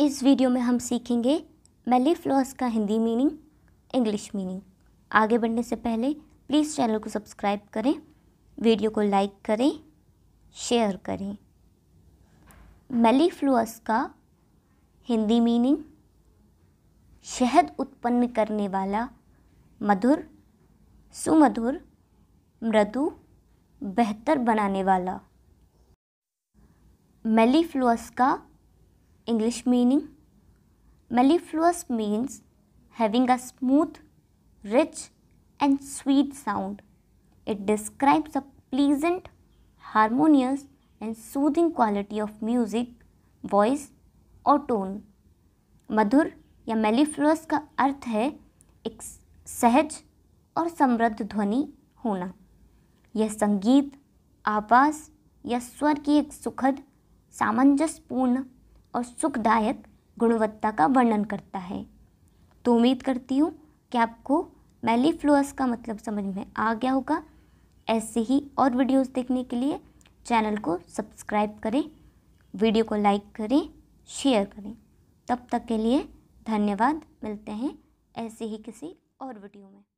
इस वीडियो में हम सीखेंगे मेलीफ्लॉस का हिंदी मीनिंग इंग्लिश मीनिंग आगे बढ़ने से पहले प्लीज़ चैनल को सब्सक्राइब करें वीडियो को लाइक करें शेयर करें मेलीफ्लूस का हिंदी मीनिंग शहद उत्पन्न करने वाला मधुर सुमधुर मृदु बेहतर बनाने वाला मेलीफ्लूस का English meaning Mellifluous means having a smooth, rich, and sweet sound. It describes a pleasant, harmonious, and soothing quality of music, voice, or tone. मधुर या मेलिफ्लुअस का अर्थ है एक सहज और समृद्ध ध्वनि होना यह संगीत आवाज़ या स्वर की एक सुखद सामंजस्यपूर्ण और सुखदायक गुणवत्ता का वर्णन करता है तो उम्मीद करती हूँ कि आपको मेलीफ्लुअस का मतलब समझ में आ गया होगा ऐसे ही और वीडियोस देखने के लिए चैनल को सब्सक्राइब करें वीडियो को लाइक करें शेयर करें तब तक के लिए धन्यवाद मिलते हैं ऐसे ही किसी और वीडियो में